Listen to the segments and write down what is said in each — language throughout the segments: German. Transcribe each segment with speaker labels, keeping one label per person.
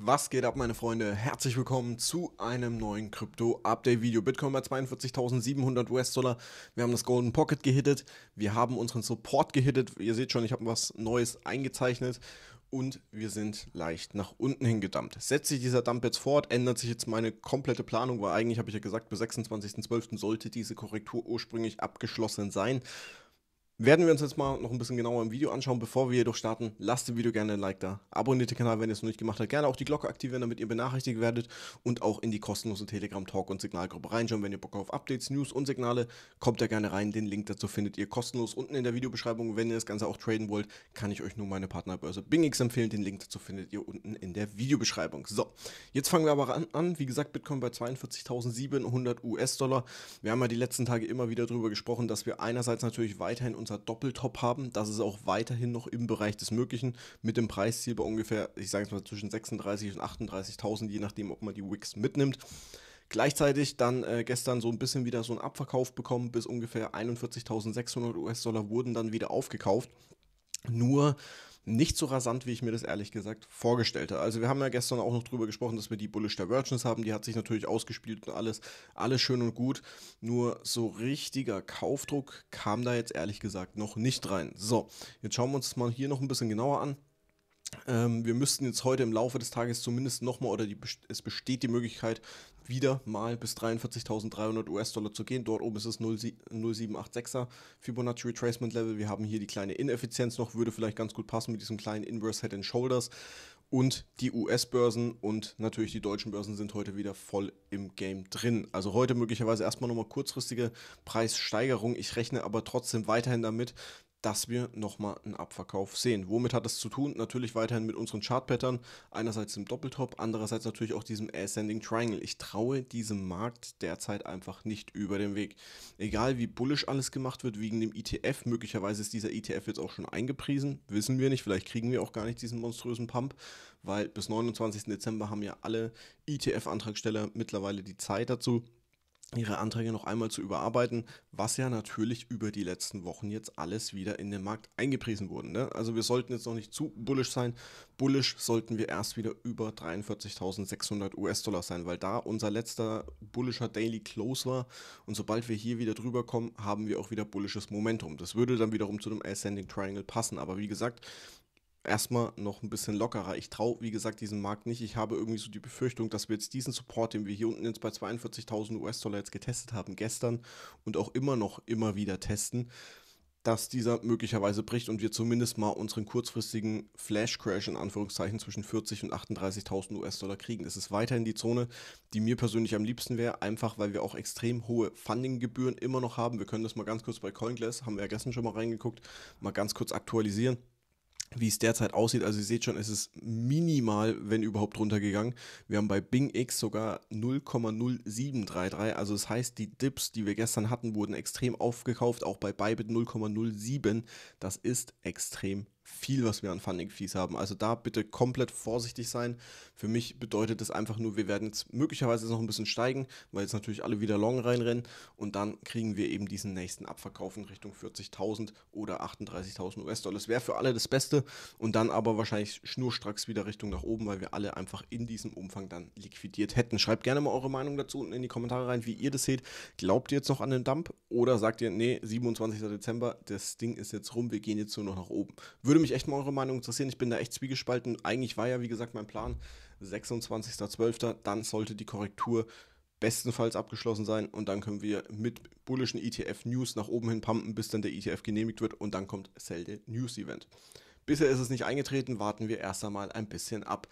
Speaker 1: Was geht ab, meine Freunde? Herzlich willkommen zu einem neuen Krypto-Update-Video. Bitcoin bei 42.700 US-Dollar. Wir haben das Golden Pocket gehittet. Wir haben unseren Support gehittet. Ihr seht schon, ich habe was Neues eingezeichnet. Und wir sind leicht nach unten hingedampft. Setzt sich dieser Dump jetzt fort, ändert sich jetzt meine komplette Planung, weil eigentlich habe ich ja gesagt, bis 26.12. sollte diese Korrektur ursprünglich abgeschlossen sein. Werden wir uns jetzt mal noch ein bisschen genauer im Video anschauen. Bevor wir jedoch starten, lasst dem Video gerne ein Like da. Abonniert den Kanal, wenn ihr es noch nicht gemacht habt. Gerne auch die Glocke aktivieren, damit ihr benachrichtigt werdet. Und auch in die kostenlose Telegram-Talk- und Signalgruppe reinschauen. Wenn ihr Bock auf Updates, News und Signale, kommt da gerne rein. Den Link dazu findet ihr kostenlos unten in der Videobeschreibung. Wenn ihr das Ganze auch traden wollt, kann ich euch nur meine Partnerbörse BingX empfehlen. Den Link dazu findet ihr unten in der Videobeschreibung. So, jetzt fangen wir aber an. an. Wie gesagt, Bitcoin bei 42.700 US-Dollar. Wir haben ja die letzten Tage immer wieder darüber gesprochen, dass wir einerseits natürlich weiterhin uns unser Doppeltop haben. Das ist auch weiterhin noch im Bereich des Möglichen mit dem Preisziel bei ungefähr, ich sage es mal, zwischen 36.000 und 38.000, je nachdem, ob man die Wicks mitnimmt. Gleichzeitig dann äh, gestern so ein bisschen wieder so einen Abverkauf bekommen, bis ungefähr 41.600 US-Dollar wurden dann wieder aufgekauft. Nur nicht so rasant, wie ich mir das ehrlich gesagt vorgestellt habe. Also wir haben ja gestern auch noch drüber gesprochen, dass wir die Bullish Divergence haben, die hat sich natürlich ausgespielt und alles, alles schön und gut. Nur so richtiger Kaufdruck kam da jetzt ehrlich gesagt noch nicht rein. So, jetzt schauen wir uns das mal hier noch ein bisschen genauer an. Ähm, wir müssten jetzt heute im Laufe des Tages zumindest nochmal, oder die, es besteht die Möglichkeit, wieder mal bis 43.300 US-Dollar zu gehen. Dort oben ist es 0,786er Fibonacci Retracement Level. Wir haben hier die kleine Ineffizienz noch, würde vielleicht ganz gut passen mit diesem kleinen Inverse Head and Shoulders. Und die US-Börsen und natürlich die deutschen Börsen sind heute wieder voll im Game drin. Also heute möglicherweise erstmal nochmal kurzfristige Preissteigerung. Ich rechne aber trotzdem weiterhin damit, dass wir nochmal einen Abverkauf sehen. Womit hat das zu tun? Natürlich weiterhin mit unseren Chart-Pattern, einerseits im Doppeltop, andererseits natürlich auch diesem Ascending Triangle. Ich traue diesem Markt derzeit einfach nicht über den Weg. Egal wie bullisch alles gemacht wird wegen dem ETF, möglicherweise ist dieser ETF jetzt auch schon eingepriesen, wissen wir nicht, vielleicht kriegen wir auch gar nicht diesen monströsen Pump, weil bis 29. Dezember haben ja alle ETF-Antragsteller mittlerweile die Zeit dazu ihre Anträge noch einmal zu überarbeiten, was ja natürlich über die letzten Wochen jetzt alles wieder in den Markt eingepriesen wurde. Ne? Also wir sollten jetzt noch nicht zu bullisch sein. Bullisch sollten wir erst wieder über 43.600 US-Dollar sein, weil da unser letzter bullischer Daily Close war. Und sobald wir hier wieder drüber kommen, haben wir auch wieder bullisches Momentum. Das würde dann wiederum zu einem Ascending Triangle passen. Aber wie gesagt, erstmal noch ein bisschen lockerer. Ich traue, wie gesagt, diesem Markt nicht. Ich habe irgendwie so die Befürchtung, dass wir jetzt diesen Support, den wir hier unten jetzt bei 42.000 US-Dollar jetzt getestet haben gestern und auch immer noch immer wieder testen, dass dieser möglicherweise bricht und wir zumindest mal unseren kurzfristigen Flash-Crash in Anführungszeichen zwischen 40 und 38.000 US-Dollar kriegen. Es ist weiterhin die Zone, die mir persönlich am liebsten wäre, einfach weil wir auch extrem hohe Funding-Gebühren immer noch haben. Wir können das mal ganz kurz bei CoinGlass, haben wir ja gestern schon mal reingeguckt, mal ganz kurz aktualisieren wie es derzeit aussieht. Also ihr seht schon, es ist minimal, wenn überhaupt, runtergegangen. Wir haben bei Bing X sogar 0,0733. Also das heißt, die Dips, die wir gestern hatten, wurden extrem aufgekauft. Auch bei Bybit 0,07. Das ist extrem viel, was wir an Funding Fees haben. Also da bitte komplett vorsichtig sein. Für mich bedeutet das einfach nur, wir werden jetzt möglicherweise noch ein bisschen steigen, weil jetzt natürlich alle wieder long reinrennen und dann kriegen wir eben diesen nächsten Abverkauf in Richtung 40.000 oder 38.000 US-Dollar. Das wäre für alle das Beste und dann aber wahrscheinlich schnurstracks wieder Richtung nach oben, weil wir alle einfach in diesem Umfang dann liquidiert hätten. Schreibt gerne mal eure Meinung dazu unten in die Kommentare rein, wie ihr das seht. Glaubt ihr jetzt noch an den Dump oder sagt ihr, nee, 27. Dezember, das Ding ist jetzt rum, wir gehen jetzt nur noch nach oben? Würde würde mich echt mal eure Meinung interessieren. Ich bin da echt zwiegespalten. Eigentlich war ja, wie gesagt, mein Plan 26.12. Dann sollte die Korrektur bestenfalls abgeschlossen sein und dann können wir mit bullischen ETF-News nach oben hin pumpen, bis dann der ETF genehmigt wird und dann kommt Selde News Event. Bisher ist es nicht eingetreten, warten wir erst einmal ein bisschen ab.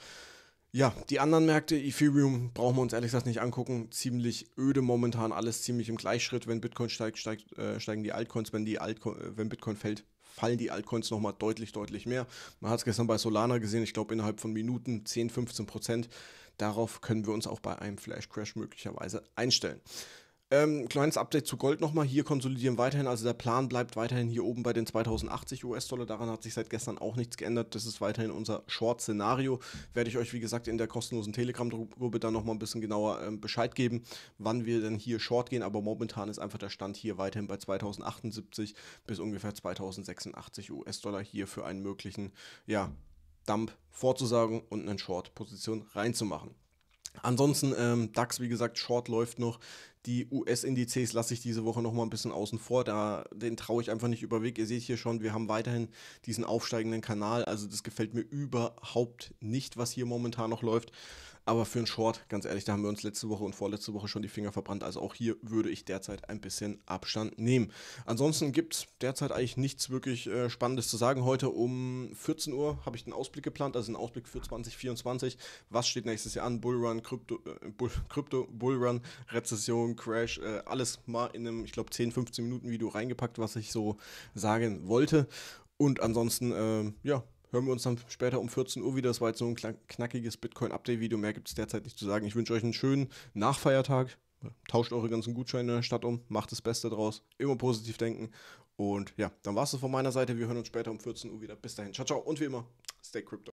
Speaker 1: Ja, die anderen Märkte, Ethereum brauchen wir uns ehrlich gesagt nicht angucken. Ziemlich öde momentan, alles ziemlich im Gleichschritt. Wenn Bitcoin steigt, steigt äh, steigen die Altcoins. Wenn, die Altco äh, wenn Bitcoin fällt, fallen die Altcoins nochmal deutlich, deutlich mehr. Man hat es gestern bei Solana gesehen, ich glaube innerhalb von Minuten 10, 15 Prozent. Darauf können wir uns auch bei einem Flash Crash möglicherweise einstellen. Ähm, kleines Update zu Gold nochmal. Hier konsolidieren weiterhin. Also der Plan bleibt weiterhin hier oben bei den 2080 US-Dollar. Daran hat sich seit gestern auch nichts geändert. Das ist weiterhin unser Short-Szenario. Werde ich euch, wie gesagt, in der kostenlosen Telegram-Gruppe dann nochmal ein bisschen genauer ähm, Bescheid geben, wann wir denn hier Short gehen. Aber momentan ist einfach der Stand hier weiterhin bei 2078 bis ungefähr 2086 US-Dollar hier für einen möglichen, ja, Dump vorzusagen und eine Short-Position reinzumachen. Ansonsten ähm, DAX, wie gesagt, Short läuft noch. Die US-Indizes lasse ich diese Woche nochmal ein bisschen außen vor, da den traue ich einfach nicht überweg. Ihr seht hier schon, wir haben weiterhin diesen aufsteigenden Kanal, also das gefällt mir überhaupt nicht, was hier momentan noch läuft. Aber für einen Short, ganz ehrlich, da haben wir uns letzte Woche und vorletzte Woche schon die Finger verbrannt. Also auch hier würde ich derzeit ein bisschen Abstand nehmen. Ansonsten gibt es derzeit eigentlich nichts wirklich äh, Spannendes zu sagen. Heute um 14 Uhr habe ich den Ausblick geplant, also einen Ausblick für 2024. Was steht nächstes Jahr an? Bullrun, Krypto, äh, Bull, Krypto Bullrun, Rezession, Crash, äh, alles mal in einem, ich glaube, 10, 15 Minuten Video reingepackt, was ich so sagen wollte. Und ansonsten, ähm, ja, hören wir uns dann später um 14 Uhr wieder. Das war jetzt so ein knackiges Bitcoin-Update-Video. Mehr gibt es derzeit nicht zu sagen. Ich wünsche euch einen schönen Nachfeiertag. Tauscht eure ganzen Gutscheine in der Stadt um. Macht das Beste draus. Immer positiv denken. Und ja, dann war es von meiner Seite. Wir hören uns später um 14 Uhr wieder. Bis dahin. Ciao, ciao. Und wie immer, stay crypto.